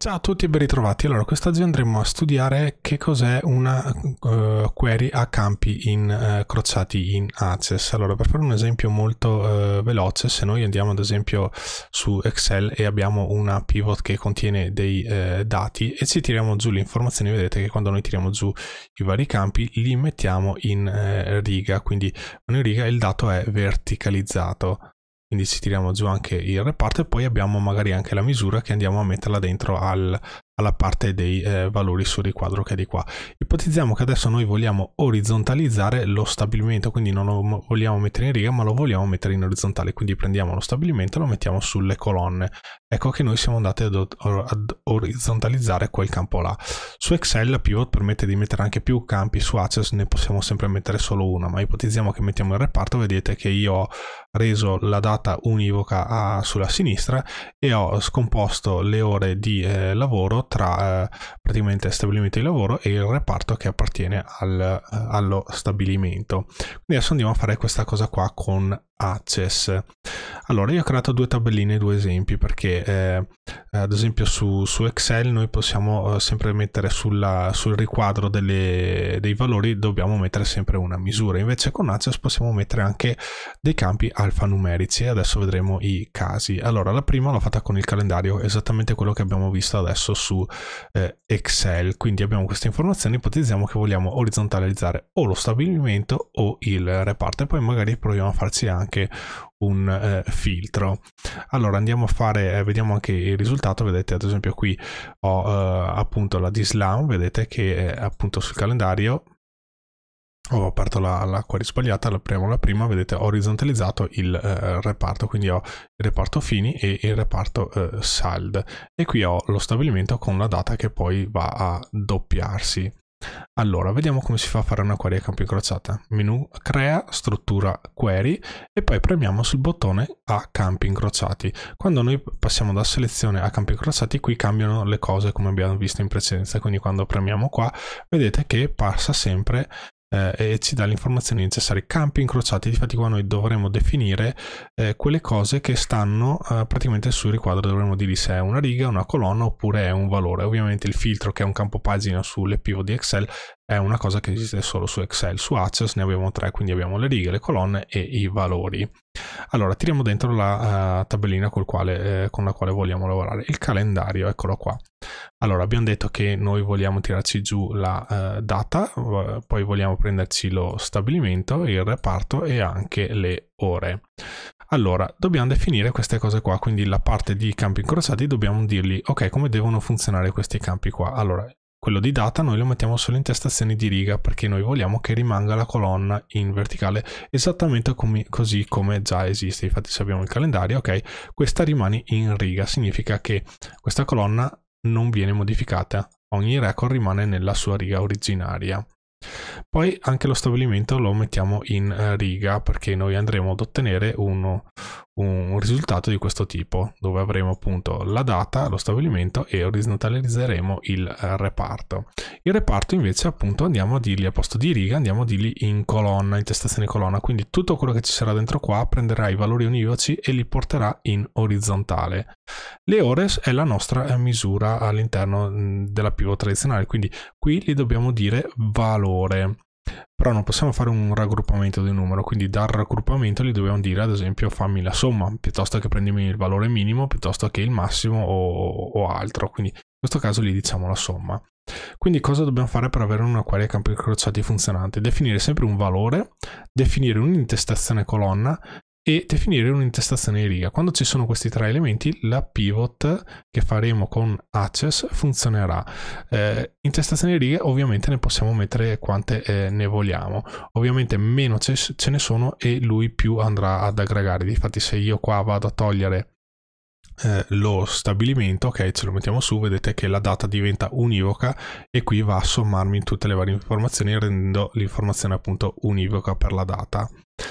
Ciao a tutti e ben ritrovati. Allora, quest'oggi andremo a studiare che cos'è una uh, query a campi in, uh, crociati in Access. Allora, per fare un esempio molto uh, veloce, se noi andiamo ad esempio su Excel e abbiamo una pivot che contiene dei dati e ci tiriamo giù le informazioni, vedete che quando noi tiriamo giù i vari campi li mettiamo in riga, quindi in riga il dato è verticalizzato quindi ci tiriamo giù anche il reparto e poi abbiamo magari anche la misura che andiamo a metterla dentro al, alla parte dei eh, valori sul riquadro che è di qua. Ipotizziamo che adesso noi vogliamo orizzontalizzare lo stabilimento, quindi non lo vogliamo mettere in riga ma lo vogliamo mettere in orizzontale, quindi prendiamo lo stabilimento e lo mettiamo sulle colonne. Ecco che noi siamo andati ad, ad orizzontalizzare quel campo là. Su Excel la pivot permette di mettere anche più campi, su Access ne possiamo sempre mettere solo una, ma ipotizziamo che mettiamo il reparto, vedete che io ho reso la data univoca a, sulla sinistra e ho scomposto le ore di eh, lavoro tra eh, praticamente stabilimento di lavoro e il reparto che appartiene al, eh, allo stabilimento. Quindi adesso andiamo a fare questa cosa qua con Access. Allora, io ho creato due tabelline, e due esempi, perché eh, ad esempio su, su, Excel noi possiamo eh, sempre mettere sulla, sul riquadro delle, dei valori, dobbiamo mettere sempre una misura, invece con Access possiamo mettere anche dei campi alfanumerici e adesso vedremo i casi. Allora, la prima l'ho fatta con il calendario, esattamente quello che abbiamo visto adesso su eh, Excel, quindi abbiamo queste informazioni, ipotizziamo che vogliamo orizzontalizzare o lo stabilimento o il reparto e poi magari proviamo a farci anche anche un eh, filtro allora andiamo a fare eh, vediamo anche il risultato vedete ad esempio qui ho eh, appunto la dislam vedete che eh, appunto sul calendario ho aperto la, la query sbagliata, la apriamo la prima, vedete ho orizzontalizzato il eh, reparto, quindi ho il reparto fini e il reparto eh, sald e qui ho lo stabilimento con la data che poi va a doppiarsi. Allora, vediamo come si fa a fare una query a campo incrociata. Menu crea struttura query e poi premiamo sul bottone a campi incrociati. Quando noi passiamo da selezione a campi incrociati, qui cambiano le cose come abbiamo visto in precedenza. Quindi quando premiamo qua, vedete che passa sempre eh, e ci dà le informazioni necessarie. Campi incrociati, infatti qua noi dovremo definire eh, quelle cose che stanno eh, praticamente sul riquadro, dovremmo dire se è una riga, una colonna oppure è un valore. Ovviamente il filtro che è un campo pagina sulle PO di Excel è una cosa che esiste solo su Excel, su Access ne abbiamo tre, quindi abbiamo le righe, le colonne e i valori. Allora, tiriamo dentro la uh, tabellina quale, eh, con la quale vogliamo lavorare, il calendario, eccolo qua. Allora, abbiamo detto che noi vogliamo tirarci giù la uh, data, eh, poi vogliamo prenderci lo stabilimento, il reparto e anche le ore. Allora, dobbiamo definire queste cose qua, quindi la parte di campi incrociati dobbiamo dirgli, ok, come devono funzionare questi campi qua? Allora, quello di data noi lo mettiamo solo in testazioni di riga perché noi vogliamo che rimanga la colonna in verticale esattamente com così come già esiste. Infatti se abbiamo il calendario, ok, questa rimane in riga, significa che questa colonna non viene modificata, ogni record rimane nella sua riga originaria. Poi anche lo stabilimento lo mettiamo in eh, riga perché noi andremo ad ottenere uno, un risultato di questo tipo dove avremo appunto la data, lo stabilimento e orizzontalizzeremo il reparto. Il reparto invece appunto andiamo a dirgli a posto di riga, andiamo a dirgli in colonna, intestazione colonna, quindi tutto quello che ci sarà dentro qua prenderà i valori univoci e li porterà in orizzontale. Le ore è la nostra eh, misura all'interno della pivot tradizionale, quindi qui gli dobbiamo dire valore però non possiamo fare un raggruppamento di numero, quindi dal raggruppamento gli dobbiamo dire ad esempio fammi la somma, piuttosto che prendimi il valore minimo, piuttosto che il massimo o, o altro, quindi in questo caso gli diciamo la somma. Quindi cosa dobbiamo fare per avere una query a campi crociati funzionante? Definire sempre un valore, definire un'intestazione colonna e definire un'intestazione di riga. Quando ci sono questi tre elementi, la pivot che faremo con access funzionerà. Eh, intestazione di riga ovviamente ne possiamo mettere quante eh, ne vogliamo. Ovviamente meno ce, ce ne sono e lui più andrà ad aggregare. Difatti se io qua vado a togliere eh, lo stabilimento, ok, ce lo mettiamo su, vedete che la data diventa univoca e qui va a sommarmi tutte le varie informazioni rendendo l'informazione appunto univoca per la data.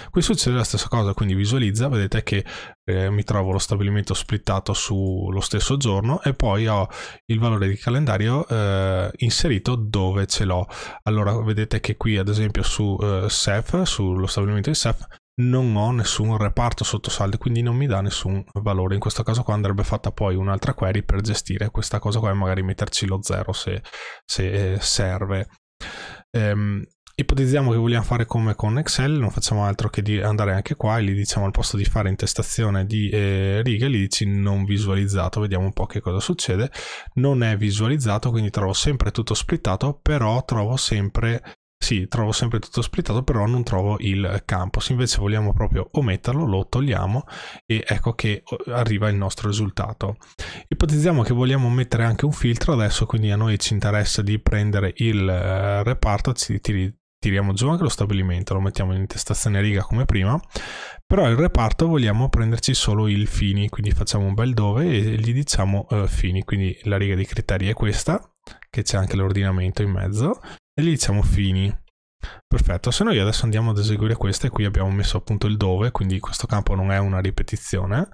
Qui succede la stessa cosa, quindi visualizza, vedete che eh, mi trovo lo stabilimento splittato sullo stesso giorno e poi ho il valore di calendario eh, inserito dove ce l'ho. Allora vedete che qui ad esempio su eh, Seth, sullo stabilimento di Seth, non ho nessun reparto sottosaldo, quindi non mi dà nessun valore. In questo caso qua andrebbe fatta poi un'altra query per gestire questa cosa qua e magari metterci lo 0 se, se eh, serve. Ehm, ipotizziamo che vogliamo fare come con Excel, non facciamo altro che andare anche qua e gli diciamo al posto di fare intestazione di eh, righe, gli dici non visualizzato, vediamo un po' che cosa succede. Non è visualizzato, quindi trovo sempre tutto splittato, però trovo sempre sì, trovo sempre tutto splittato, però non trovo il campo. Se invece vogliamo proprio ometterlo, lo togliamo e ecco che arriva il nostro risultato. Ipotizziamo che vogliamo mettere anche un filtro adesso, quindi a noi ci interessa di prendere il eh, reparto, ci tiriamo giù anche lo stabilimento, lo mettiamo in intestazione riga come prima, però il reparto vogliamo prenderci solo il fini, quindi facciamo un bel dove e gli diciamo uh, fini, quindi la riga di criteri è questa, che c'è anche l'ordinamento in mezzo, e gli diciamo fini. Perfetto, se noi adesso andiamo ad eseguire questa e qui abbiamo messo appunto il dove, quindi questo campo non è una ripetizione,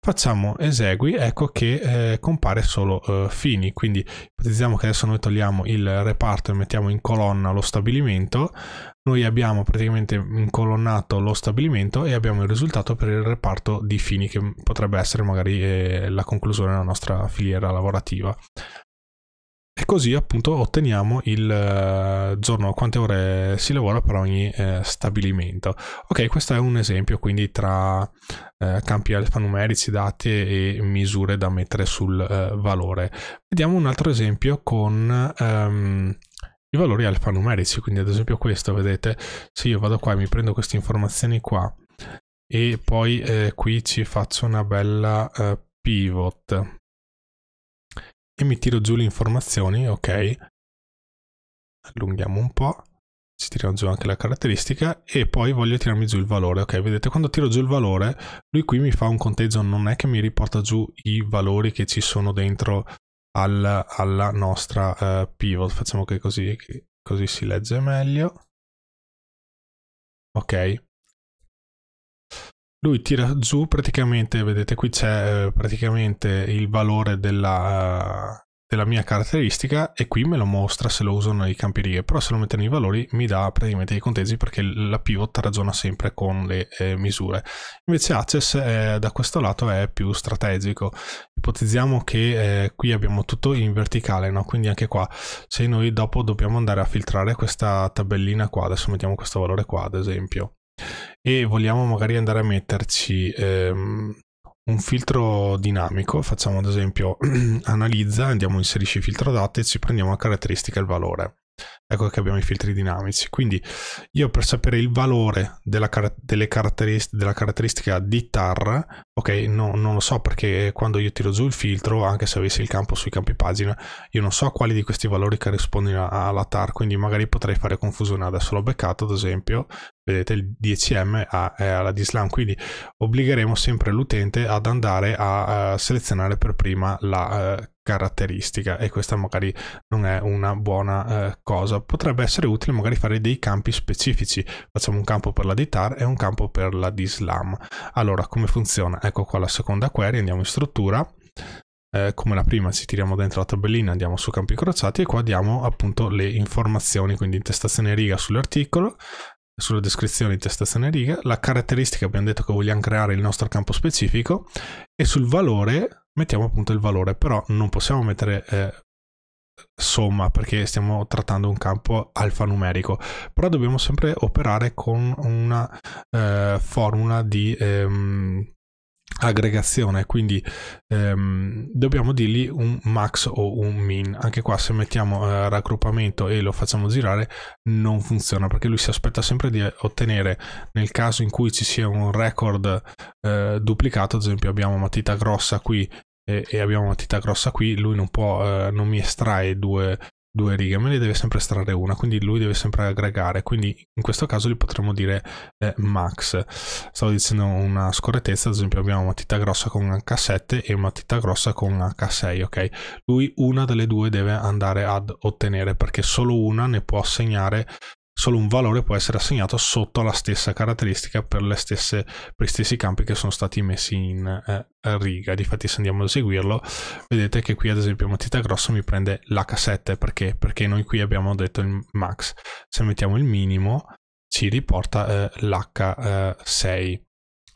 facciamo esegui, ecco che eh, compare solo eh, fini, quindi ipotizziamo che adesso noi togliamo il reparto e mettiamo in colonna lo stabilimento, noi abbiamo praticamente incolonnato lo stabilimento e abbiamo il risultato per il reparto di fini che potrebbe essere magari eh, la conclusione della nostra filiera lavorativa così appunto otteniamo il eh, giorno, quante ore si lavora per ogni eh, stabilimento. Ok, questo è un esempio quindi tra eh, campi alfanumerici, dati e misure da mettere sul eh, valore. Vediamo un altro esempio con ehm, i valori alfanumerici, quindi ad esempio questo, vedete, se io vado qua e mi prendo queste informazioni qua e poi eh, qui ci faccio una bella eh, pivot e mi tiro giù le informazioni, ok, allunghiamo un po', ci tiriamo giù anche la caratteristica e poi voglio tirarmi giù il valore, ok, vedete quando tiro giù il valore lui qui mi fa un conteggio, non è che mi riporta giù i valori che ci sono dentro al, alla nostra uh, pivot, facciamo che così, che così si legge meglio, ok, lui tira giù praticamente, vedete qui c'è eh, praticamente il valore della, eh, della mia caratteristica e qui me lo mostra se lo uso nei campi righe, però se lo metto nei valori mi dà praticamente i conteggi perché la pivot ragiona sempre con le eh, misure. Invece Access eh, da questo lato è più strategico, ipotizziamo che eh, qui abbiamo tutto in verticale, no? quindi anche qua se noi dopo dobbiamo andare a filtrare questa tabellina qua, adesso mettiamo questo valore qua ad esempio, e vogliamo magari andare a metterci ehm, un filtro dinamico, facciamo ad esempio analizza, andiamo a inserisci filtro date e ci prendiamo la caratteristica e il valore. Ecco che abbiamo i filtri dinamici. Quindi io per sapere il valore della, car caratterist della caratteristica di tar, ok, no, non lo so perché quando io tiro giù il filtro, anche se avessi il campo sui campi pagina, io non so quali di questi valori corrispondono alla tar, quindi magari potrei fare confusione. Adesso l'ho beccato, ad esempio, vedete il DCM è alla DSLAM, quindi obbligheremo sempre l'utente ad andare a, a eh, selezionare per prima la uh, caratteristica e questa magari non è una buona uh, cosa. Potrebbe essere utile magari fare dei campi specifici, facciamo un campo per la DTAR e un campo per la DSLAM. Allora come funziona? Ecco qua la seconda query, andiamo in struttura. come la prima ci tiriamo dentro la tabellina, andiamo su campi crociati e qua diamo appunto le informazioni, quindi intestazione riga sull'articolo, sulla descrizione in testazione riga, la caratteristica abbiamo detto che vogliamo creare il nostro campo specifico e sul valore mettiamo appunto il valore, però non possiamo mettere eh, somma perché stiamo trattando un campo alfanumerico, però dobbiamo sempre operare con una eh, formula di... Ehm, aggregazione quindi ehm, dobbiamo dirgli un max o un min anche qua se mettiamo eh, raggruppamento e lo facciamo girare non funziona perché lui si aspetta sempre di ottenere nel caso in cui ci sia un record eh, duplicato ad esempio abbiamo matita grossa qui e, e abbiamo matita grossa qui lui non può eh, non mi estrae due due righe, me ne deve sempre estrarre una, quindi lui deve sempre aggregare, quindi in questo caso gli potremmo dire eh, max. Stavo dicendo una scorrettezza, ad esempio abbiamo matita grossa con H7 e matita grossa con H6, ok? Lui una delle due deve andare ad ottenere perché solo una ne può assegnare solo un valore può essere assegnato sotto la stessa caratteristica per, stesse, per gli stessi campi che sono stati messi in eh, riga. Difatti se andiamo ad eseguirlo, vedete che qui ad esempio matita grosso mi prende l'H7, perché? Perché noi qui abbiamo detto il max. Se mettiamo il minimo ci riporta eh, l'H6. Eh,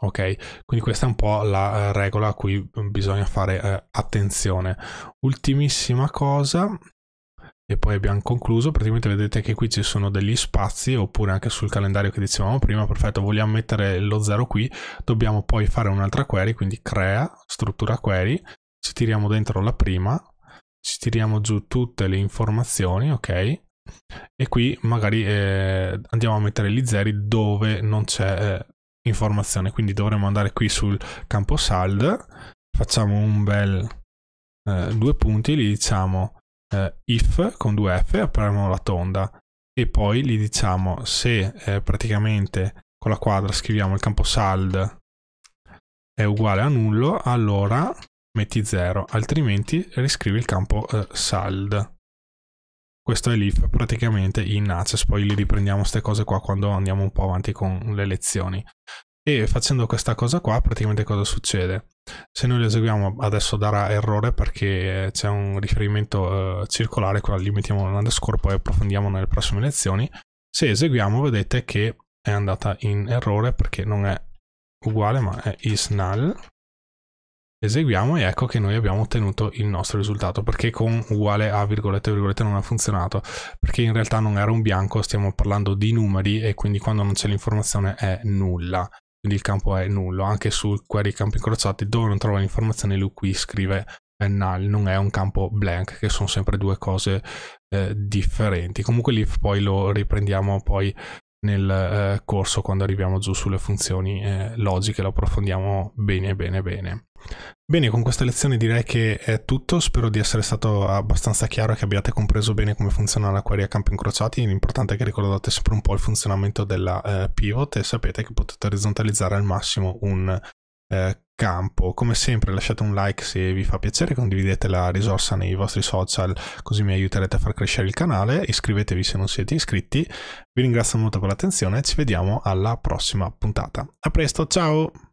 ok, quindi questa è un po' la eh, regola a cui bisogna fare eh, attenzione. Ultimissima cosa, e poi abbiamo concluso, praticamente vedete che qui ci sono degli spazi oppure anche sul calendario che dicevamo prima, perfetto, vogliamo mettere lo 0 qui, dobbiamo poi fare un'altra query, quindi crea, struttura query, ci tiriamo dentro la prima, ci tiriamo giù tutte le informazioni, ok? E qui magari eh, andiamo a mettere gli zeri dove non c'è eh, informazione, quindi dovremmo andare qui sul campo sald, facciamo un bel eh, due punti, li diciamo eh, if con due F apriamo la tonda e poi gli diciamo se eh, praticamente con la quadra scriviamo il campo sald è uguale a nullo, allora metti 0, altrimenti riscrivi il campo eh, sald. Questo è l'if praticamente in access, poi li riprendiamo queste cose qua quando andiamo un po' avanti con le lezioni. E facendo questa cosa qua praticamente cosa succede? Se noi lo eseguiamo adesso darà errore perché c'è un riferimento eh, circolare, qua limitiamo l'underscore, poi approfondiamo nelle prossime lezioni. Se eseguiamo vedete che è andata in errore perché non è uguale ma è is null. Eseguiamo e ecco che noi abbiamo ottenuto il nostro risultato perché con uguale a virgolette virgolette non ha funzionato perché in realtà non era un bianco, stiamo parlando di numeri e quindi quando non c'è l'informazione è nulla quindi il campo è nullo. Anche su query campi incrociati dove non trova l'informazione lui qui scrive null, non è un campo blank, che sono sempre due cose eh, differenti. Comunque l'if poi lo riprendiamo poi nel eh, corso quando arriviamo giù sulle funzioni eh, logiche, lo approfondiamo bene bene bene. Bene, con questa lezione direi che è tutto, spero di essere stato abbastanza chiaro e che abbiate compreso bene come funziona la query a campo incrociati, l'importante è che ricordate sempre un po' il funzionamento della eh, pivot e sapete che potete orizzontalizzare al massimo un eh, campo. Come sempre lasciate un like se vi fa piacere, condividete la risorsa nei vostri social così mi aiuterete a far crescere il canale, iscrivetevi se non siete iscritti, vi ringrazio molto per l'attenzione e ci vediamo alla prossima puntata. A presto, ciao!